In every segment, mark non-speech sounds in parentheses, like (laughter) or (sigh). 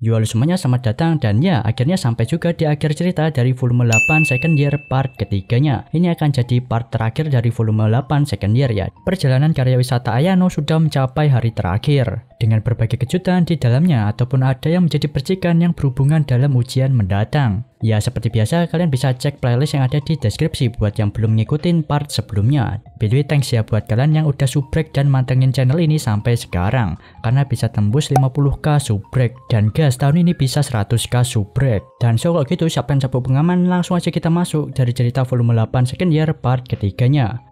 Yo halo semuanya selamat datang dan ya akhirnya sampai juga di akhir cerita dari volume 8 second year part ketiganya Ini akan jadi part terakhir dari volume 8 second year ya Perjalanan karya wisata Ayano sudah mencapai hari terakhir Dengan berbagai kejutan di dalamnya ataupun ada yang menjadi percikan yang berhubungan dalam ujian mendatang Ya seperti biasa kalian bisa cek playlist yang ada di deskripsi buat yang belum ngikutin part sebelumnya. By the way thanks ya buat kalian yang udah subrek dan mantengin channel ini sampai sekarang. Karena bisa tembus 50k subrek. Dan guys setahun ini bisa 100k subred. Dan so kalau gitu siapkan pengaman langsung aja kita masuk dari cerita volume 8 second year part ketiganya.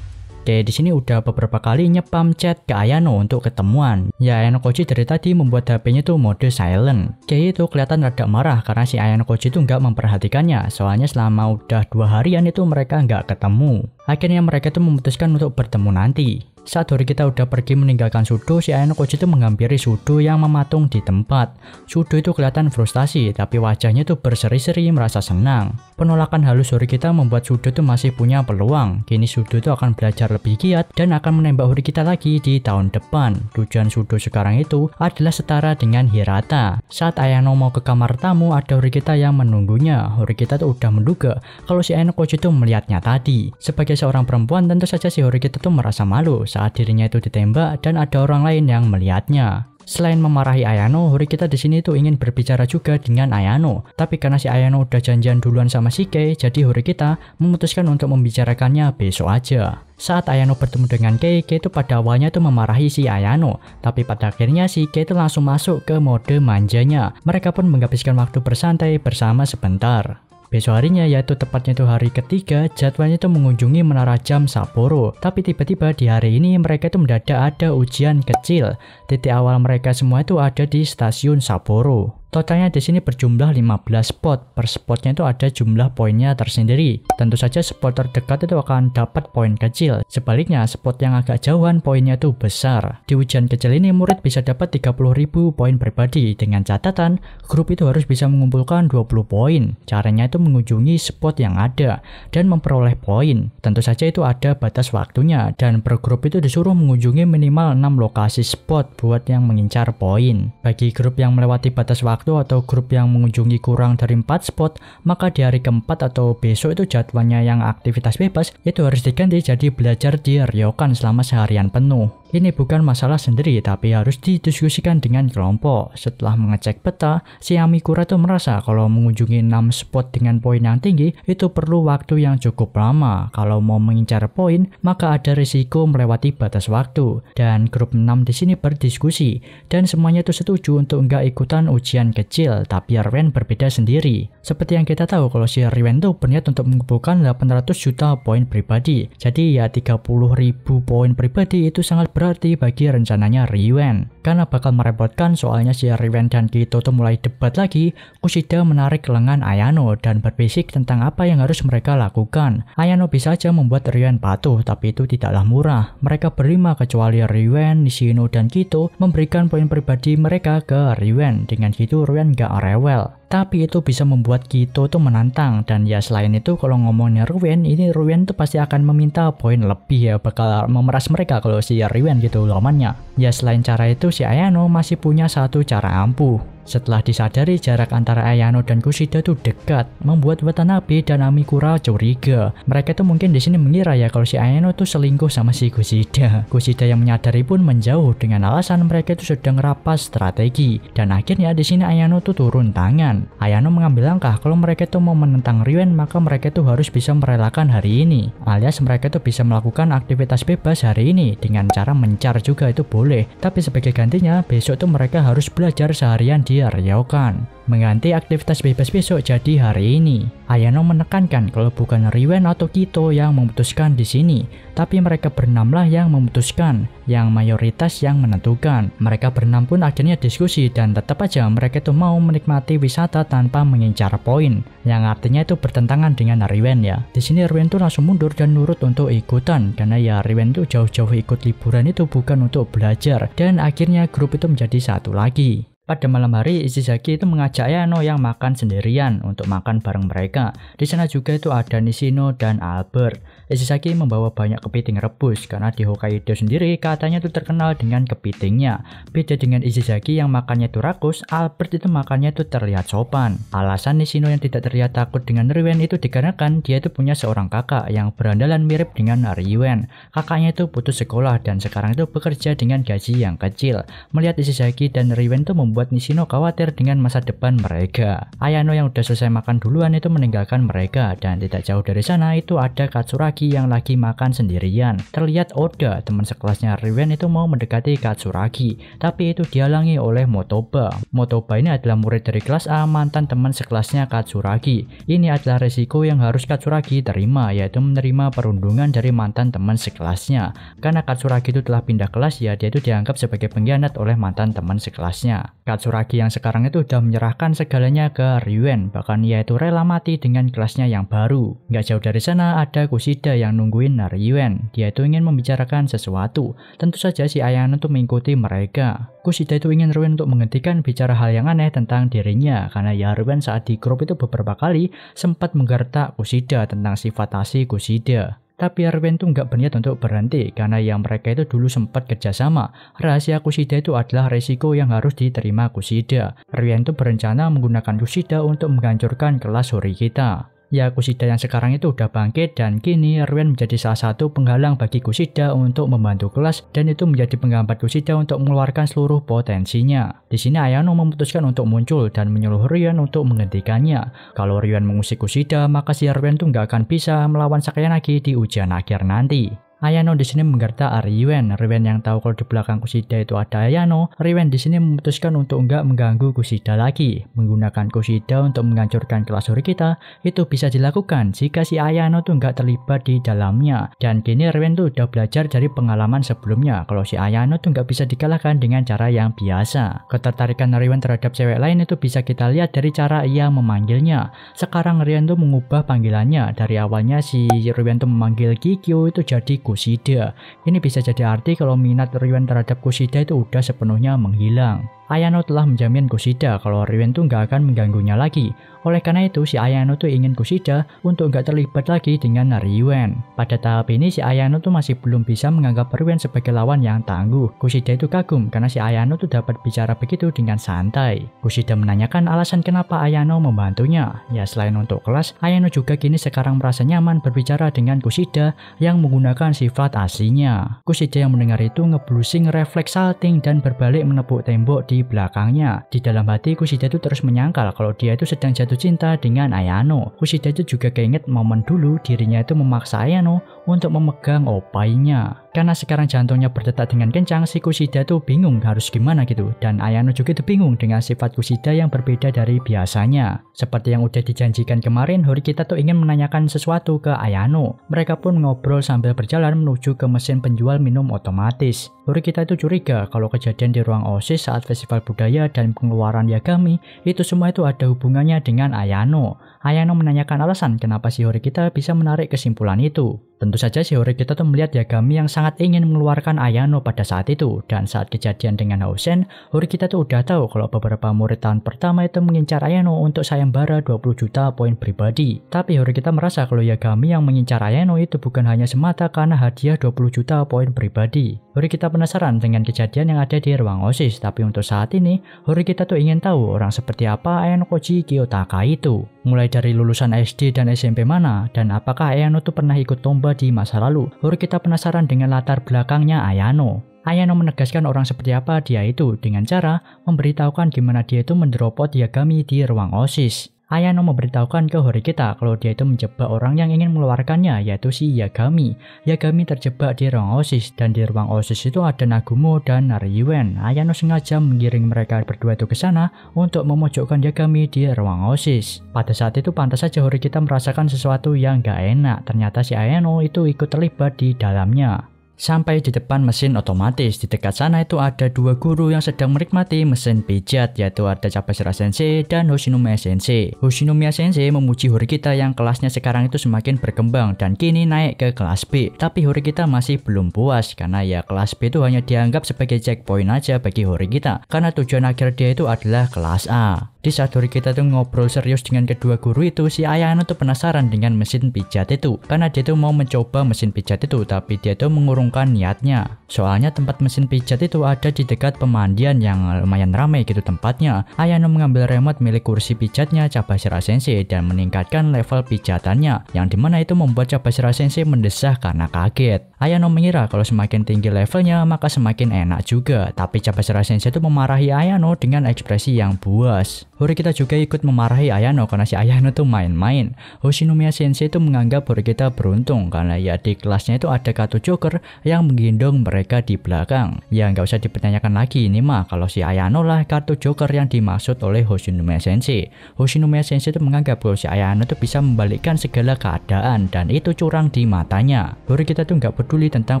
Oke, di sini udah beberapa kali nyepam chat ke Ayano untuk ketemuan. Ya, Ayano Koji dari tadi membuat HP-nya tuh mode silent. Kayak itu kelihatan rada marah karena si Ayano Koji tuh nggak memperhatikannya. Soalnya selama udah dua harian itu mereka nggak ketemu. Akhirnya mereka tuh memutuskan untuk bertemu nanti. Saat Dori kita udah pergi meninggalkan Sudo, si Ayano Koji itu menghampiri Sudo yang mematung di tempat. Sudo itu kelihatan frustasi, tapi wajahnya tuh berseri-seri merasa senang. Penolakan halus Hori kita membuat Sudo itu masih punya peluang. Kini Sudo itu akan belajar lebih giat dan akan menembak Hori kita lagi di tahun depan. Tujuan Sudo sekarang itu adalah setara dengan Hirata. Saat Ayano mau ke kamar tamu, ada Hori kita yang menunggunya. Hori kita tuh udah menduga kalau si Ayano Koji itu melihatnya tadi. Sebagai seorang perempuan, tentu saja si Hori kita tuh merasa malu saat dirinya itu ditembak dan ada orang lain yang melihatnya. Selain memarahi Ayano, Horikita di sini tuh ingin berbicara juga dengan Ayano. Tapi karena si Ayano udah janjian duluan sama Shike, jadi Horikita memutuskan untuk membicarakannya besok aja. Saat Ayano bertemu dengan Kei, Kei itu pada awalnya tuh memarahi si Ayano. Tapi pada akhirnya si Kei itu langsung masuk ke mode manjanya. Mereka pun menghabiskan waktu bersantai bersama sebentar. Besok harinya yaitu tepatnya itu hari ketiga, jadwalnya itu mengunjungi Menara Jam Sapporo. Tapi tiba-tiba di hari ini mereka itu mendadak ada ujian kecil. Titik awal mereka semua itu ada di stasiun Sapporo. Totalnya di sini berjumlah 15 spot. Per spotnya itu ada jumlah poinnya tersendiri. Tentu saja spot terdekat itu akan dapat poin kecil. Sebaliknya, spot yang agak jauhan poinnya itu besar. Di ujian kecil ini murid bisa dapat 30.000 poin pribadi dengan catatan grup itu harus bisa mengumpulkan 20 poin. Caranya itu mengunjungi spot yang ada dan memperoleh poin. Tentu saja itu ada batas waktunya dan per grup itu disuruh mengunjungi minimal 6 lokasi spot buat yang mengincar poin. Bagi grup yang melewati batas waktu waktu atau grup yang mengunjungi kurang dari 4 spot, maka di hari keempat atau besok itu jadwalnya yang aktivitas bebas itu harus diganti jadi belajar di Ryokan selama seharian penuh. Ini bukan masalah sendiri, tapi harus didiskusikan dengan kelompok. Setelah mengecek peta, si Amikura itu merasa kalau mengunjungi 6 spot dengan poin yang tinggi, itu perlu waktu yang cukup lama. Kalau mau mengincar poin, maka ada risiko melewati batas waktu. Dan grup 6 di sini berdiskusi, dan semuanya itu setuju untuk nggak ikutan ujian kecil, tapi Erwin berbeda sendiri. Seperti yang kita tahu, kalau si Erwin itu berniat untuk mengumpulkan 800 juta poin pribadi. Jadi ya 30 ribu poin pribadi itu sangat berat berarti bagi rencananya Riwen. Karena bakal merepotkan soalnya si Riwen dan Kito mulai debat lagi, Kushida menarik lengan Ayano dan berbisik tentang apa yang harus mereka lakukan. Ayano bisa saja membuat Riwen patuh, tapi itu tidaklah murah. Mereka berlima kecuali Riwen, Nishino, dan Kito memberikan poin pribadi mereka ke Riwen. Dengan gitu Riwen gak rewel tapi itu bisa membuat Kito tuh menantang dan ya selain itu kalau ngomongnya Ruwen ini Ruwen tuh pasti akan meminta poin lebih ya bakal memeras mereka kalau si Ruwen gitu lamannya ya selain cara itu si Ayano masih punya satu cara ampuh setelah disadari jarak antara Ayano dan Kushida tuh dekat, membuat Watanabe dan Amikura curiga. Mereka tuh mungkin di sini mengira ya kalau si Ayano tuh selingkuh sama si Kushida. (laughs) Kushida yang menyadari pun menjauh dengan alasan mereka itu sedang rapat strategi. Dan akhirnya di sini Ayano tuh turun tangan menentukan. Ayano mengambil langkah kalau mereka itu mau menentang Ryuen maka mereka itu harus bisa merelakan hari ini. Alias mereka itu bisa melakukan aktivitas bebas hari ini dengan cara mencar juga itu boleh. Tapi sebagai gantinya besok tuh mereka harus belajar seharian di Ryokan mengganti aktivitas bebas besok jadi hari ini. Ayano menekankan kalau bukan Riwen atau Kito yang memutuskan di sini, tapi mereka bernamlah yang memutuskan, yang mayoritas yang menentukan. Mereka berenam pun akhirnya diskusi dan tetap aja mereka itu mau menikmati wisata tanpa mengincar poin, yang artinya itu bertentangan dengan Riwen ya. Di sini Riwen tuh langsung mundur dan nurut untuk ikutan, karena ya Riwen tuh jauh-jauh ikut liburan itu bukan untuk belajar, dan akhirnya grup itu menjadi satu lagi. Pada malam hari, Ishizaki itu mengajak Yano yang makan sendirian untuk makan bareng mereka. Di sana juga itu ada Nishino dan Albert. Ishizaki membawa banyak kepiting rebus karena di Hokkaido sendiri katanya itu terkenal dengan kepitingnya. Beda dengan Ishizaki yang makannya itu rakus, Albert itu makannya itu terlihat sopan. Alasan Nishino yang tidak terlihat takut dengan Ryuen itu dikarenakan dia itu punya seorang kakak yang berandalan mirip dengan Ryuen. Kakaknya itu putus sekolah dan sekarang itu bekerja dengan gaji yang kecil. Melihat Ishizaki dan Ryuen itu membuat membuat Nishino khawatir dengan masa depan mereka. Ayano yang udah selesai makan duluan itu meninggalkan mereka dan tidak jauh dari sana itu ada Katsuragi yang lagi makan sendirian. Terlihat Oda, teman sekelasnya Riven itu mau mendekati Katsuragi, tapi itu dihalangi oleh Motoba. Motoba ini adalah murid dari kelas A mantan teman sekelasnya Katsuragi. Ini adalah resiko yang harus Katsuragi terima yaitu menerima perundungan dari mantan teman sekelasnya. Karena Katsuragi itu telah pindah kelas ya dia itu dianggap sebagai pengkhianat oleh mantan teman sekelasnya. Katsuragi yang sekarang itu sudah menyerahkan segalanya ke Ryuen, bahkan ia itu rela mati dengan kelasnya yang baru. Nggak jauh dari sana ada Kushida yang nungguin Ryuen, dia itu ingin membicarakan sesuatu. Tentu saja si Ayano itu mengikuti mereka. Kushida itu ingin Ryuen untuk menghentikan bicara hal yang aneh tentang dirinya karena ya Ruben saat di grup itu beberapa kali sempat menggertak Kushida tentang sifat asli Kushida. Tapi Erwin tuh nggak berniat untuk berhenti karena yang mereka itu dulu sempat kerjasama. Rahasia Kusida itu adalah resiko yang harus diterima Kusida. Erwin tuh berencana menggunakan Kusida untuk menghancurkan kelas Hori kita. Ya Kusida yang sekarang itu udah bangkit dan kini Erwin menjadi salah satu penghalang bagi Kusida untuk membantu kelas dan itu menjadi penghambat Kusida untuk mengeluarkan seluruh potensinya. Di sini Ayano memutuskan untuk muncul dan menyuruh Ryan untuk menghentikannya. Kalau Ryan mengusik Kusida maka si Erwin tuh nggak akan bisa melawan Sakayanagi di ujian akhir nanti. Ayano di sini menggertak Riwen. Riwen yang tahu kalau di belakang Kusida itu ada Ayano, Riwen di sini memutuskan untuk enggak mengganggu Kusida lagi. Menggunakan Kusida untuk menghancurkan kelas kita itu bisa dilakukan jika si Ayano tuh enggak terlibat di dalamnya. Dan kini Riwen tuh udah belajar dari pengalaman sebelumnya kalau si Ayano tuh enggak bisa dikalahkan dengan cara yang biasa. Ketertarikan Riwen terhadap cewek lain itu bisa kita lihat dari cara ia memanggilnya. Sekarang Riwen tuh mengubah panggilannya dari awalnya si Riwen tuh memanggil Kikyo itu jadi Kushida. Ini bisa jadi arti kalau minat Ryuan terhadap Kushida itu udah sepenuhnya menghilang. Ayano telah menjamin Kushida kalau Ryuen tuh nggak akan mengganggunya lagi. Oleh karena itu, si Ayano tuh ingin Kushida untuk nggak terlibat lagi dengan Ryuen. Pada tahap ini, si Ayano tuh masih belum bisa menganggap Ryuen sebagai lawan yang tangguh. Kushida itu kagum karena si Ayano tuh dapat bicara begitu dengan santai. Kushida menanyakan alasan kenapa Ayano membantunya. Ya selain untuk kelas, Ayano juga kini sekarang merasa nyaman berbicara dengan Kushida yang menggunakan sifat aslinya. Kushida yang mendengar itu ngeblusing refleks salting dan berbalik menepuk tembok di di belakangnya. Di dalam hati Kushida itu terus menyangkal kalau dia itu sedang jatuh cinta dengan Ayano. Kushida itu juga keinget momen dulu dirinya itu memaksa Ayano untuk memegang opainya. Karena sekarang jantungnya berdetak dengan kencang, si Kusida tuh bingung harus gimana gitu. Dan Ayano juga tuh bingung dengan sifat Kusida yang berbeda dari biasanya. Seperti yang udah dijanjikan kemarin, Hori kita tuh ingin menanyakan sesuatu ke Ayano. Mereka pun ngobrol sambil berjalan menuju ke mesin penjual minum otomatis. Hori kita itu curiga kalau kejadian di ruang OSIS saat festival budaya dan pengeluaran Yagami, itu semua itu ada hubungannya dengan Ayano. Ayano menanyakan alasan kenapa Hori kita bisa menarik kesimpulan itu. Tentu saja Hori kita tuh melihat Yagami yang sangat ingin mengeluarkan Ayano pada saat itu dan saat kejadian dengan Hausen, Hori kita tuh udah tahu kalau beberapa murid tahun pertama itu mengincar Ayano untuk sayembara 20 juta poin pribadi. Tapi Hori kita merasa kalau Yagami yang mengincar Ayano itu bukan hanya semata karena hadiah 20 juta poin pribadi. Hori kita penasaran dengan kejadian yang ada di ruang OSIS, tapi untuk saat ini, Hori kita tuh ingin tahu orang seperti apa Ayano Koji Kiyotaka itu. Mulai dari lulusan SD dan SMP mana, dan apakah Ayano tuh pernah ikut lomba di masa lalu. Hori kita penasaran dengan latar belakangnya Ayano. Ayano menegaskan orang seperti apa dia itu dengan cara memberitahukan gimana dia itu menderopot Yagami di ruang OSIS. Ayano memberitahukan ke Horikita kalau dia itu menjebak orang yang ingin mengeluarkannya yaitu si Yagami. Yagami terjebak di ruang OSIS dan di ruang OSIS itu ada Nagumo dan Nariwen. Ayano sengaja mengiring mereka berdua itu ke sana untuk memojokkan Yagami di ruang OSIS. Pada saat itu pantas saja Horikita merasakan sesuatu yang gak enak. Ternyata si Ayano itu ikut terlibat di dalamnya. Sampai di depan mesin otomatis, di dekat sana itu ada dua guru yang sedang menikmati mesin pijat, yaitu ada Capasira Sensei dan Hoshinomiya Sensei. Hoshinomiya Sensei memuji Horikita yang kelasnya sekarang itu semakin berkembang dan kini naik ke kelas B. Tapi Horikita masih belum puas, karena ya kelas B itu hanya dianggap sebagai checkpoint aja bagi Horikita, karena tujuan akhir dia itu adalah kelas A. Di Sadori kita tuh ngobrol serius dengan kedua guru itu, si Ayano anu tuh penasaran dengan mesin pijat itu. Karena dia tuh mau mencoba mesin pijat itu, tapi dia tuh mengurungkan niatnya. Soalnya tempat mesin pijat itu ada di dekat pemandian yang lumayan ramai gitu tempatnya. Ayano anu mengambil remote milik kursi pijatnya Chabashira Sensei dan meningkatkan level pijatannya, yang dimana itu membuat Chabashira Sensei mendesah karena kaget. Ayano anu mengira kalau semakin tinggi levelnya, maka semakin enak juga. Tapi Chabashira Sensei itu memarahi Ayano dengan ekspresi yang buas. Hori kita juga ikut memarahi Ayano karena si Ayano tuh main-main. Hoshinomiya Sensei itu menganggap Hori kita beruntung karena ya di kelasnya itu ada kartu joker yang menggendong mereka di belakang. Ya nggak usah dipertanyakan lagi ini mah kalau si Ayano lah kartu joker yang dimaksud oleh Hoshinomiya Sensei. Hoshinomiya Sensei itu menganggap bahwa si Ayano tuh bisa membalikkan segala keadaan dan itu curang di matanya. Hori kita tuh nggak peduli tentang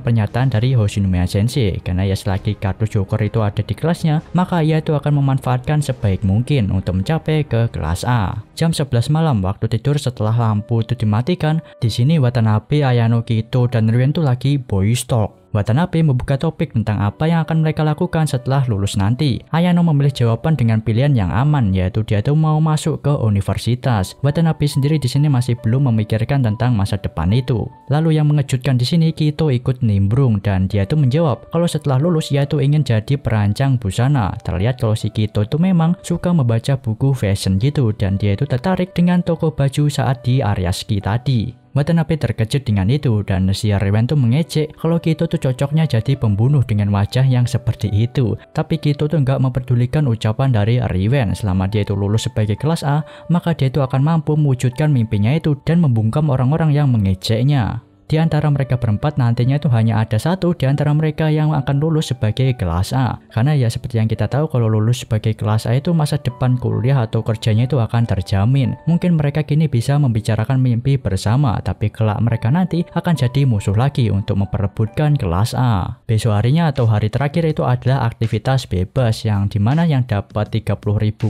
pernyataan dari Hoshinomiya Sensei karena ya selagi kartu joker itu ada di kelasnya maka ia itu akan memanfaatkan sebaik mungkin untuk mencapai ke kelas A. Jam 11 malam waktu tidur setelah lampu itu dimatikan, di sini Watanabe, Ayano Kito, dan Ryuen itu lagi boys talk. Watanabe membuka topik tentang apa yang akan mereka lakukan setelah lulus nanti. Ayano memilih jawaban dengan pilihan yang aman, yaitu dia tuh mau masuk ke universitas. Watanabe sendiri di sini masih belum memikirkan tentang masa depan itu. Lalu yang mengejutkan di sini Kito ikut nimbrung dan dia tuh menjawab kalau setelah lulus dia tuh ingin jadi perancang busana. Terlihat kalau si Kito itu memang suka membaca buku fashion gitu dan dia itu tertarik dengan toko baju saat di area ski tadi. Watanabe terkejut dengan itu dan si Rewen tuh mengejek kalau Kito tuh cocoknya jadi pembunuh dengan wajah yang seperti itu. Tapi Kito tuh nggak memperdulikan ucapan dari Rewen selama dia itu lulus sebagai kelas A, maka dia itu akan mampu mewujudkan mimpinya itu dan membungkam orang-orang yang mengejeknya. Di antara mereka berempat nantinya itu hanya ada satu di antara mereka yang akan lulus sebagai kelas A. Karena ya seperti yang kita tahu kalau lulus sebagai kelas A itu masa depan kuliah atau kerjanya itu akan terjamin. Mungkin mereka kini bisa membicarakan mimpi bersama, tapi kelak mereka nanti akan jadi musuh lagi untuk memperebutkan kelas A. Besok harinya atau hari terakhir itu adalah aktivitas bebas yang dimana yang dapat 30.000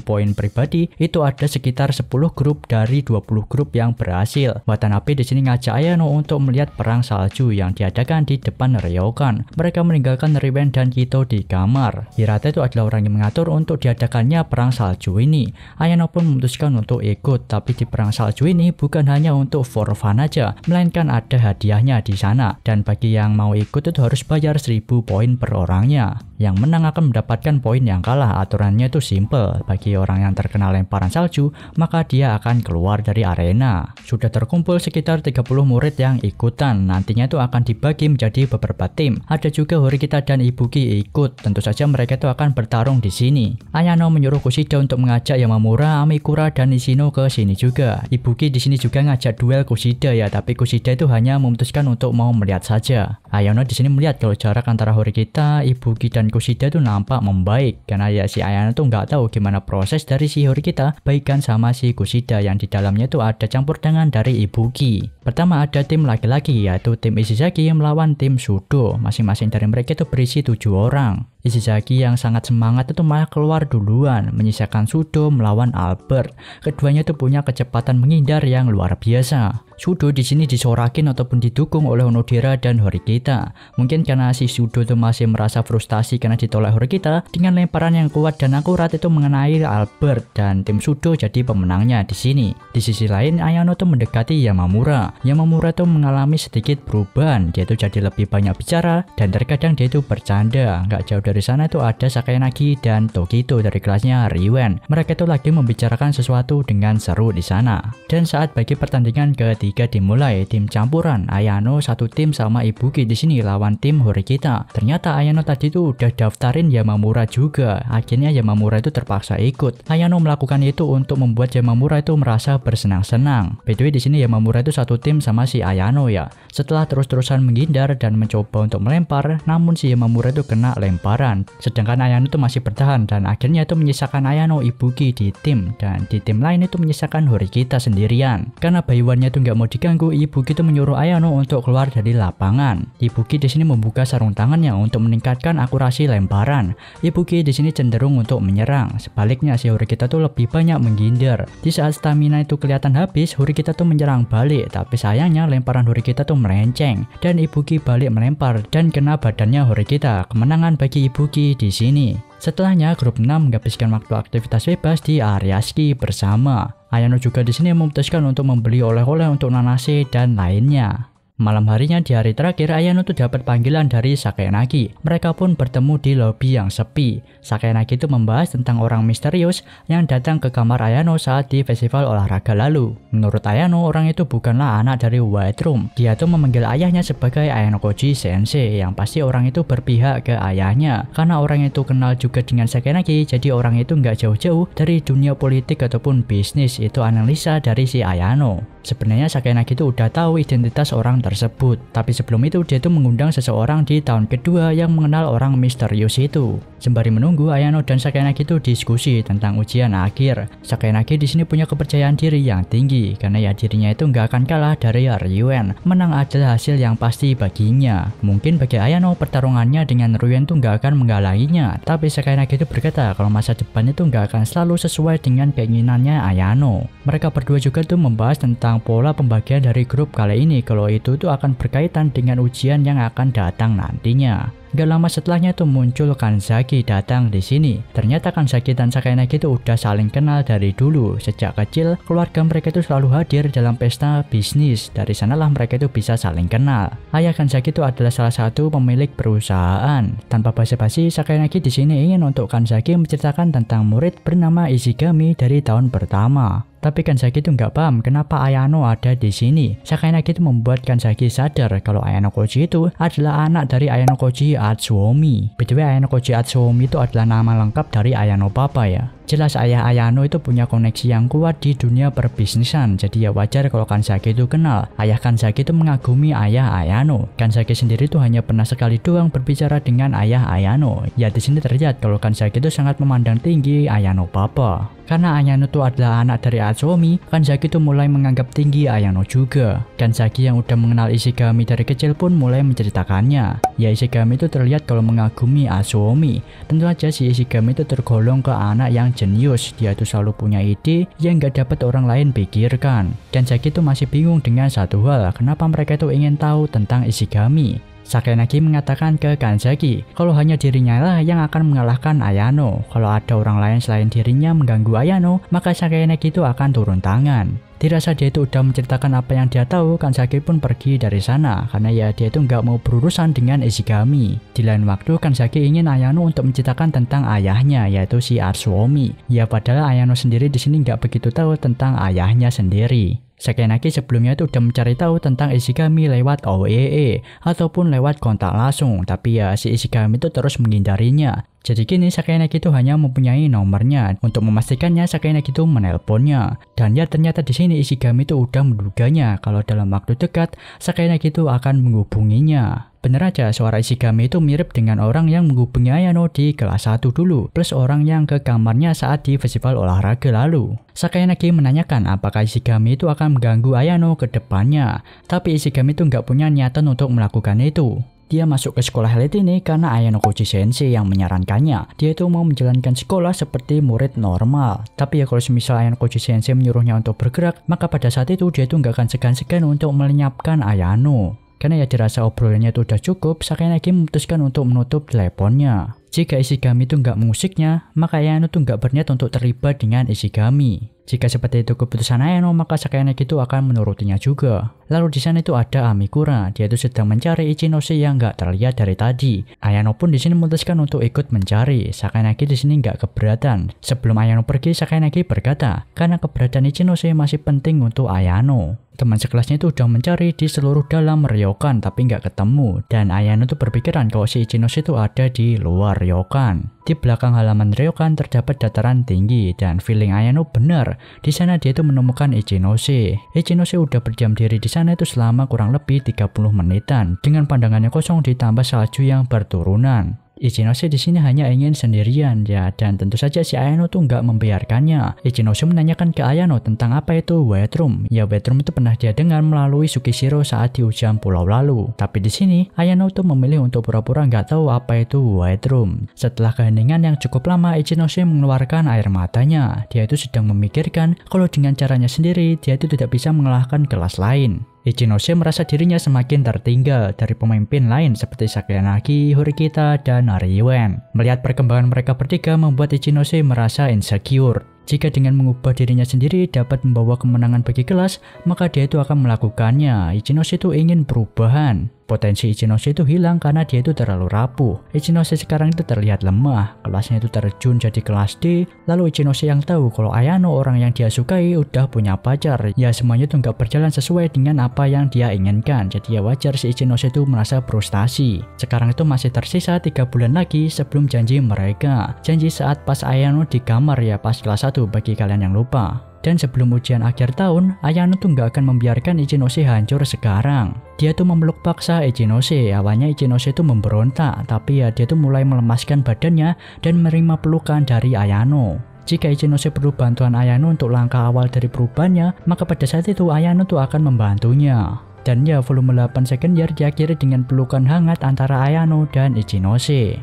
poin pribadi itu ada sekitar 10 grup dari 20 grup yang berhasil. Watanabe di sini ngajak Ayano untuk melihat melihat perang salju yang diadakan di depan Ryokan. Mereka meninggalkan Riwen dan Kito di kamar. Hirata itu adalah orang yang mengatur untuk diadakannya perang salju ini. Ayano pun memutuskan untuk ikut, tapi di perang salju ini bukan hanya untuk for fun aja, melainkan ada hadiahnya di sana. Dan bagi yang mau ikut itu harus bayar 1000 poin per orangnya. Yang menang akan mendapatkan poin yang kalah. Aturannya itu simple. Bagi orang yang terkena lemparan salju, maka dia akan keluar dari arena. Sudah terkumpul sekitar 30 murid yang ikut ikutan. Nantinya itu akan dibagi menjadi beberapa tim. Ada juga Hori kita dan Ibuki ikut. Tentu saja mereka itu akan bertarung di sini. Ayano menyuruh Kushida untuk mengajak Yamamura, Amikura, dan Isino ke sini juga. Ibuki di sini juga ngajak duel Kushida ya, tapi Kushida itu hanya memutuskan untuk mau melihat saja. Ayano di sini melihat kalau jarak antara Hori kita, Ibuki, dan Kushida itu nampak membaik. Karena ya si Ayano tuh nggak tahu gimana proses dari si Hori Horikita, baikkan sama si Kushida yang di dalamnya itu ada campur tangan dari Ibuki. Pertama ada tim laki-laki Ishizaki yaitu tim Ishizaki yang melawan tim Sudo. Masing-masing dari mereka itu berisi tujuh orang. Ishizaki yang sangat semangat itu malah keluar duluan, menyisakan Sudo melawan Albert. Keduanya itu punya kecepatan menghindar yang luar biasa. Sudo di sini disorakin ataupun didukung oleh Onodera dan Horikita. Mungkin karena si Sudo itu masih merasa frustasi karena ditolak Horikita, dengan lemparan yang kuat dan akurat itu mengenai Albert dan tim Sudo jadi pemenangnya di sini. Di sisi lain, Ayano itu mendekati Yamamura. Yamamura itu mengalami sedikit perubahan, dia itu jadi lebih banyak bicara dan terkadang dia itu bercanda, nggak jauh dari dari sana itu ada Sakayanagi dan Tokito dari kelasnya Riwen. Mereka itu lagi membicarakan sesuatu dengan seru di sana. Dan saat bagi pertandingan ketiga dimulai, tim campuran Ayano satu tim sama Ibuki di sini lawan tim Horikita. Ternyata Ayano tadi itu udah daftarin Yamamura juga. Akhirnya Yamamura itu terpaksa ikut. Ayano melakukan itu untuk membuat Yamamura itu merasa bersenang-senang. By the way di sini Yamamura itu satu tim sama si Ayano ya. Setelah terus-terusan menghindar dan mencoba untuk melempar, namun si Yamamura itu kena lempar Sedangkan Ayano itu masih bertahan dan akhirnya itu menyisakan Ayano Ibuki di tim dan di tim lain itu menyisakan Horikita sendirian. Karena Bayuannya itu nggak mau diganggu, Ibuki itu menyuruh Ayano untuk keluar dari lapangan. Ibuki di sini membuka sarung tangannya untuk meningkatkan akurasi lemparan. Ibuki di sini cenderung untuk menyerang. Sebaliknya si Horikita itu lebih banyak menggindir. Di saat stamina itu kelihatan habis, Horikita itu menyerang balik, tapi sayangnya lemparan Horikita itu melenceng dan Ibuki balik melempar dan kena badannya Horikita. Kemenangan bagi Ibuki di sini. Setelahnya, grup 6 menghabiskan waktu aktivitas bebas di area ski bersama. Ayano juga di sini memutuskan untuk membeli oleh-oleh untuk Nanase dan lainnya. Malam harinya di hari terakhir, Ayano tuh dapat panggilan dari Sakenagi. Mereka pun bertemu di lobi yang sepi. Sakenagi itu membahas tentang orang misterius yang datang ke kamar Ayano saat di festival olahraga lalu. Menurut Ayano, orang itu bukanlah anak dari White Room. Dia tuh memanggil ayahnya sebagai Ayano Koji Sensei, yang pasti orang itu berpihak ke ayahnya. Karena orang itu kenal juga dengan Sakenagi, jadi orang itu nggak jauh-jauh dari dunia politik ataupun bisnis. Itu analisa dari si Ayano. Sebenarnya Sakenagi itu udah tahu identitas orang tersebut, tapi sebelum itu dia itu mengundang seseorang di tahun kedua yang mengenal orang misterius itu. Sembari menunggu, Ayano dan Sakenagi itu diskusi tentang ujian akhir. Sakenagi di sini punya kepercayaan diri yang tinggi, karena ya dirinya itu nggak akan kalah dari Ryuen. Menang adalah hasil yang pasti baginya. Mungkin bagi Ayano, pertarungannya dengan Ryuen itu nggak akan menggalanginya, tapi Sakenagi itu berkata kalau masa depannya itu nggak akan selalu sesuai dengan keinginannya Ayano. Mereka berdua juga tuh membahas tentang tentang pola pembagian dari grup kali ini kalau itu itu akan berkaitan dengan ujian yang akan datang nantinya. Gak lama setelahnya tuh muncul Kanzaki datang di sini. Ternyata Kanzaki dan Sakainagi itu udah saling kenal dari dulu. Sejak kecil, keluarga mereka itu selalu hadir dalam pesta bisnis. Dari sanalah mereka itu bisa saling kenal. Ayah Kanzaki itu adalah salah satu pemilik perusahaan. Tanpa basa-basi, Sakainagi di sini ingin untuk Kanzaki menceritakan tentang murid bernama Ishigami dari tahun pertama. Tapi Kansaki itu nggak paham kenapa Ayano ada di sini. Sakinagi itu membuat Kansaki sadar kalau Ayano Koji itu adalah anak dari Ayano Koji Atsuomi. BTW Ayano Koji Atsuomi itu adalah nama lengkap dari Ayano Papa ya. Jelas ayah Ayano itu punya koneksi yang kuat di dunia perbisnisan, jadi ya wajar kalau Kansaki itu kenal. Ayah Kansaki itu mengagumi ayah Ayano. Kansaki sendiri tuh hanya pernah sekali doang berbicara dengan ayah Ayano. Ya di sini terlihat kalau Kansaki itu sangat memandang tinggi Ayano Papa. Karena Ayano itu adalah anak dari Atsumi, Kansaki itu mulai menganggap tinggi Ayano juga. Kansaki yang udah mengenal Ishigami dari kecil pun mulai menceritakannya. Ya Ishigami itu terlihat kalau mengagumi Atsumi. Tentu aja si Ishigami itu tergolong ke anak yang jenius, dia itu selalu punya ide yang gak dapat orang lain pikirkan. Dan Zaki itu masih bingung dengan satu hal, kenapa mereka itu ingin tahu tentang isi kami. Sakenaki mengatakan ke Kanzaki kalau hanya dirinya lah yang akan mengalahkan Ayano. Kalau ada orang lain selain dirinya mengganggu Ayano, maka Sakenaki itu akan turun tangan. Dirasa dia itu udah menceritakan apa yang dia tahu, Kanzaki pun pergi dari sana karena ya dia itu nggak mau berurusan dengan Ishigami. Di lain waktu, Kanzaki ingin Ayano untuk menceritakan tentang ayahnya, yaitu si Arsuomi. Ya padahal Ayano sendiri di sini nggak begitu tahu tentang ayahnya sendiri. Sekenaki sebelumnya itu udah mencari tahu tentang Ishigami lewat OEE e ataupun lewat kontak langsung, tapi ya si Ishigami itu terus menghindarinya. Jadi kini Sakenaki itu hanya mempunyai nomornya untuk memastikannya Sakenaki itu menelponnya. Dan ya ternyata di sini Ishigami itu udah menduganya kalau dalam waktu dekat Sakenaki itu akan menghubunginya. Bener aja suara Ishigami itu mirip dengan orang yang menghubungi Ayano di kelas 1 dulu, plus orang yang ke kamarnya saat di festival olahraga lalu. Sakayanagi menanyakan apakah Ishigami itu akan mengganggu Ayano ke depannya, tapi Ishigami itu nggak punya niatan untuk melakukan itu. Dia masuk ke sekolah elit ini karena Ayano Koji Sensei yang menyarankannya. Dia itu mau menjalankan sekolah seperti murid normal. Tapi ya kalau semisal Ayano Koji Sensei menyuruhnya untuk bergerak, maka pada saat itu dia itu nggak akan segan-segan untuk melenyapkan Ayano. Karena ia ya dirasa obrolannya itu sudah cukup, Sakanagi memutuskan untuk menutup teleponnya. Jika Ishigami itu nggak mengusiknya, maka Ayano tuh nggak berniat untuk terlibat dengan Ishigami. Jika seperti itu keputusan Ayano, maka Sakayanagi itu akan menurutinya juga. Lalu di sana itu ada Amikura, dia itu sedang mencari Ichinose yang nggak terlihat dari tadi. Ayano pun di sini memutuskan untuk ikut mencari. Sakayanagi di sini nggak keberatan. Sebelum Ayano pergi, Sakayanagi berkata, karena keberadaan Ichinose masih penting untuk Ayano. Teman sekelasnya itu sudah mencari di seluruh dalam Ryokan tapi nggak ketemu dan Ayano itu berpikiran kalau si Ichinose itu ada di luar kamar Ryokan. Di belakang halaman Ryokan terdapat dataran tinggi dan feeling Ayano benar. Di sana dia itu menemukan Ichinose. Ichinose udah berjam diri di sana itu selama kurang lebih 30 menitan dengan pandangannya kosong ditambah salju yang berturunan. Ichinose di sini hanya ingin sendirian ya, dan tentu saja si Ayano tuh nggak membiarkannya. Ichinose menanyakan ke Ayano tentang apa itu wet room. Ya wet room itu pernah dia dengar melalui Sukishiro saat di hujan pulau lalu. Tapi di sini Ayano tuh memilih untuk pura-pura nggak tahu apa itu wet room. Setelah keheningan yang cukup lama, Ichinose mengeluarkan air matanya. Dia itu sedang memikirkan kalau dengan caranya sendiri dia itu tidak bisa mengalahkan kelas lain. Ichinose merasa dirinya semakin tertinggal dari pemimpin lain seperti Sakyanagi, Horikita, dan Ariwen. Melihat perkembangan mereka bertiga membuat Ichinose merasa insecure. Jika dengan mengubah dirinya sendiri dapat membawa kemenangan bagi kelas, maka dia itu akan melakukannya. Ichinose itu ingin perubahan. Potensi Ichinose itu hilang karena dia itu terlalu rapuh. Ichinose sekarang itu terlihat lemah, kelasnya itu terjun jadi kelas D, lalu Ichinose yang tahu kalau Ayano orang yang dia sukai udah punya pacar. Ya semuanya itu nggak berjalan sesuai dengan apa yang dia inginkan, jadi ya wajar si Ichinose itu merasa frustasi. Sekarang itu masih tersisa 3 bulan lagi sebelum janji mereka. Janji saat pas Ayano di kamar ya pas kelas 1 bagi kalian yang lupa. Dan sebelum ujian akhir tahun, Ayano tuh nggak akan membiarkan Ichinose hancur sekarang. Dia tuh memeluk paksa Ichinose, awalnya Ichinose tuh memberontak, tapi ya dia tuh mulai melemaskan badannya dan menerima pelukan dari Ayano. Jika Ichinose perlu bantuan Ayano untuk langkah awal dari perubahannya, maka pada saat itu Ayano tuh akan membantunya. Dan ya volume 8 second year diakhiri dengan pelukan hangat antara Ayano dan Ichinose.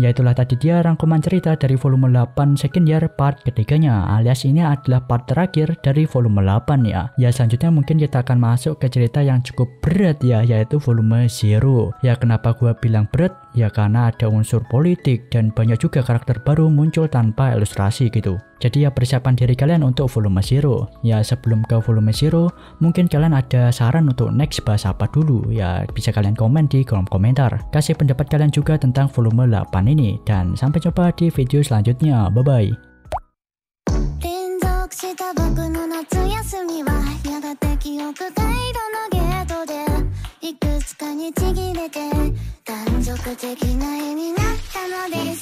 Yaitulah tadi dia rangkuman cerita dari volume 8 second year part ketiganya alias ini adalah part terakhir dari volume 8 ya. Ya selanjutnya mungkin kita akan masuk ke cerita yang cukup berat ya yaitu volume 0. Ya kenapa gue bilang berat? Ya karena ada unsur politik dan banyak juga karakter baru muncul tanpa ilustrasi gitu. Jadi ya persiapan diri kalian untuk volume zero. Ya sebelum ke volume zero, mungkin kalian ada saran untuk next bahas apa dulu. Ya bisa kalian komen di kolom komentar. Kasih pendapat kalian juga tentang volume 8 ini. Dan sampai jumpa di video selanjutnya. Bye-bye. 男女的な絵になったのです